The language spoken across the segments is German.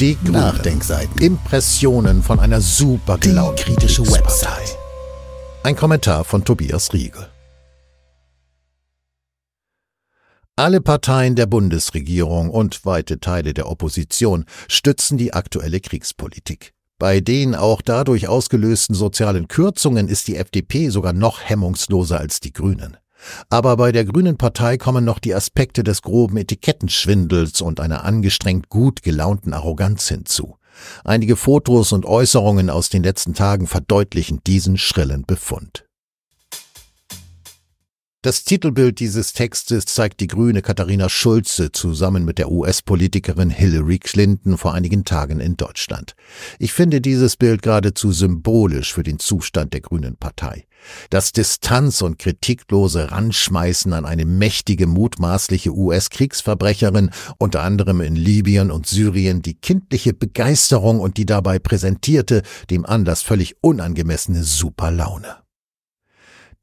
Die Nachdenkseiten. Impressionen von einer super Die kritische Website. Ein Kommentar von Tobias Riegel. Alle Parteien der Bundesregierung und weite Teile der Opposition stützen die aktuelle Kriegspolitik. Bei den auch dadurch ausgelösten sozialen Kürzungen ist die FDP sogar noch hemmungsloser als die Grünen. Aber bei der Grünen Partei kommen noch die Aspekte des groben Etikettenschwindels und einer angestrengt gut gelaunten Arroganz hinzu. Einige Fotos und Äußerungen aus den letzten Tagen verdeutlichen diesen schrillen Befund. Das Titelbild dieses Textes zeigt die grüne Katharina Schulze zusammen mit der US-Politikerin Hillary Clinton vor einigen Tagen in Deutschland. Ich finde dieses Bild geradezu symbolisch für den Zustand der Grünen Partei. Das Distanz- und kritiklose Ranschmeißen an eine mächtige mutmaßliche US-Kriegsverbrecherin, unter anderem in Libyen und Syrien, die kindliche Begeisterung und die dabei präsentierte, dem Anlass völlig unangemessene Superlaune.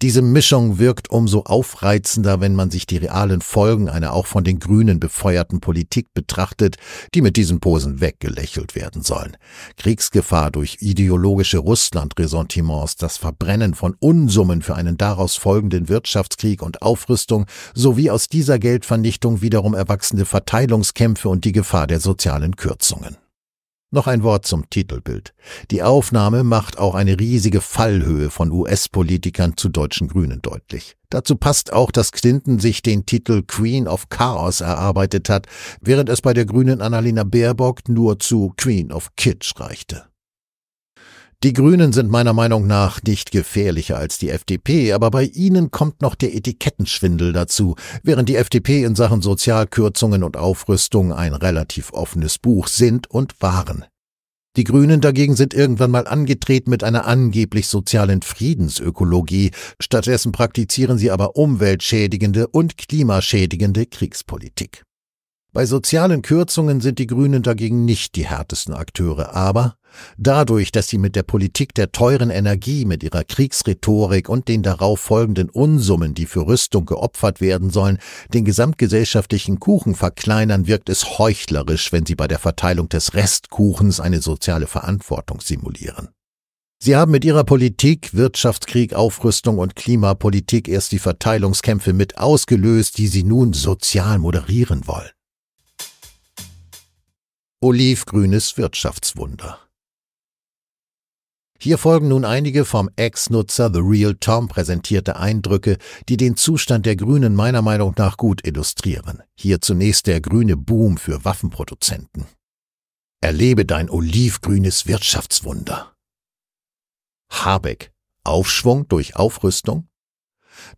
Diese Mischung wirkt umso aufreizender, wenn man sich die realen Folgen einer auch von den Grünen befeuerten Politik betrachtet, die mit diesen Posen weggelächelt werden sollen. Kriegsgefahr durch ideologische Russland-Ressentiments, das Verbrennen von Unsummen für einen daraus folgenden Wirtschaftskrieg und Aufrüstung sowie aus dieser Geldvernichtung wiederum erwachsene Verteilungskämpfe und die Gefahr der sozialen Kürzungen. Noch ein Wort zum Titelbild. Die Aufnahme macht auch eine riesige Fallhöhe von US-Politikern zu deutschen Grünen deutlich. Dazu passt auch, dass Clinton sich den Titel Queen of Chaos erarbeitet hat, während es bei der Grünen Annalena Baerbock nur zu Queen of Kitsch reichte. Die Grünen sind meiner Meinung nach nicht gefährlicher als die FDP, aber bei ihnen kommt noch der Etikettenschwindel dazu, während die FDP in Sachen Sozialkürzungen und Aufrüstung ein relativ offenes Buch sind und waren. Die Grünen dagegen sind irgendwann mal angetreten mit einer angeblich sozialen Friedensökologie, stattdessen praktizieren sie aber umweltschädigende und klimaschädigende Kriegspolitik. Bei sozialen Kürzungen sind die Grünen dagegen nicht die härtesten Akteure, aber dadurch, dass sie mit der Politik der teuren Energie, mit ihrer Kriegsrhetorik und den darauf folgenden Unsummen, die für Rüstung geopfert werden sollen, den gesamtgesellschaftlichen Kuchen verkleinern, wirkt es heuchlerisch, wenn sie bei der Verteilung des Restkuchens eine soziale Verantwortung simulieren. Sie haben mit ihrer Politik, Wirtschaftskrieg, Aufrüstung und Klimapolitik erst die Verteilungskämpfe mit ausgelöst, die sie nun sozial moderieren wollen. Olivgrünes Wirtschaftswunder. Hier folgen nun einige vom Ex-Nutzer The Real Tom präsentierte Eindrücke, die den Zustand der Grünen meiner Meinung nach gut illustrieren. Hier zunächst der grüne Boom für Waffenproduzenten. Erlebe dein olivgrünes Wirtschaftswunder. Habeck. Aufschwung durch Aufrüstung?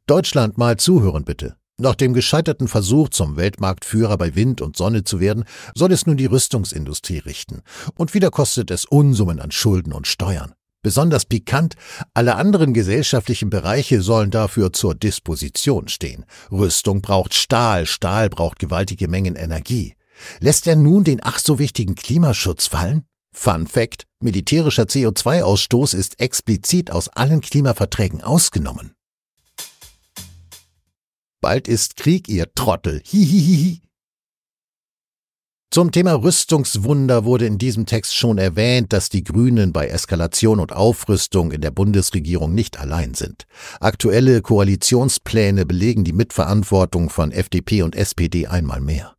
Deutschland mal zuhören bitte. Nach dem gescheiterten Versuch, zum Weltmarktführer bei Wind und Sonne zu werden, soll es nun die Rüstungsindustrie richten. Und wieder kostet es Unsummen an Schulden und Steuern. Besonders pikant, alle anderen gesellschaftlichen Bereiche sollen dafür zur Disposition stehen. Rüstung braucht Stahl, Stahl braucht gewaltige Mengen Energie. Lässt er nun den ach so wichtigen Klimaschutz fallen? Fun Fact, militärischer CO2-Ausstoß ist explizit aus allen Klimaverträgen ausgenommen. Bald ist Krieg, ihr Trottel. Hihihihi. Zum Thema Rüstungswunder wurde in diesem Text schon erwähnt, dass die Grünen bei Eskalation und Aufrüstung in der Bundesregierung nicht allein sind. Aktuelle Koalitionspläne belegen die Mitverantwortung von FDP und SPD einmal mehr.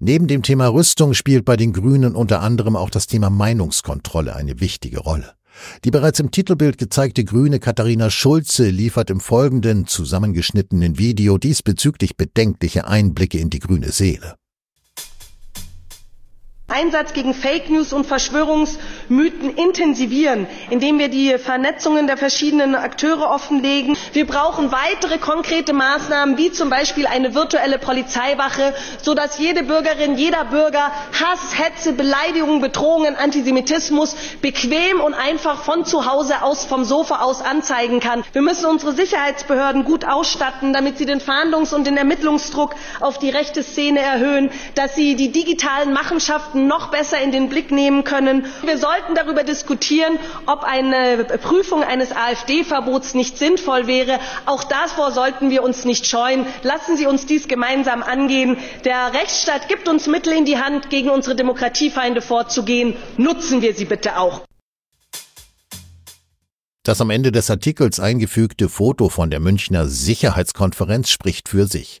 Neben dem Thema Rüstung spielt bei den Grünen unter anderem auch das Thema Meinungskontrolle eine wichtige Rolle. Die bereits im Titelbild gezeigte grüne Katharina Schulze liefert im folgenden zusammengeschnittenen Video diesbezüglich bedenkliche Einblicke in die grüne Seele. Einsatz gegen Fake News und Verschwörungs- mythen intensivieren indem wir die vernetzungen der verschiedenen akteure offenlegen. wir brauchen weitere konkrete maßnahmen wie zum beispiel eine virtuelle polizeiwache sodass jede bürgerin jeder bürger hass hetze beleidigungen bedrohungen antisemitismus bequem und einfach von zu hause aus vom sofa aus anzeigen kann. wir müssen unsere sicherheitsbehörden gut ausstatten damit sie den fahndungs und den ermittlungsdruck auf die rechte szene erhöhen dass sie die digitalen machenschaften noch besser in den blick nehmen können. wir sollten darüber diskutieren ob eine prüfung eines afd verbots nicht sinnvoll wäre. auch davor sollten wir uns nicht scheuen. lassen sie uns dies gemeinsam angehen. der rechtsstaat gibt uns mittel in die hand gegen unsere demokratiefeinde vorzugehen. nutzen wir sie bitte auch! Das am Ende des Artikels eingefügte Foto von der Münchner Sicherheitskonferenz spricht für sich.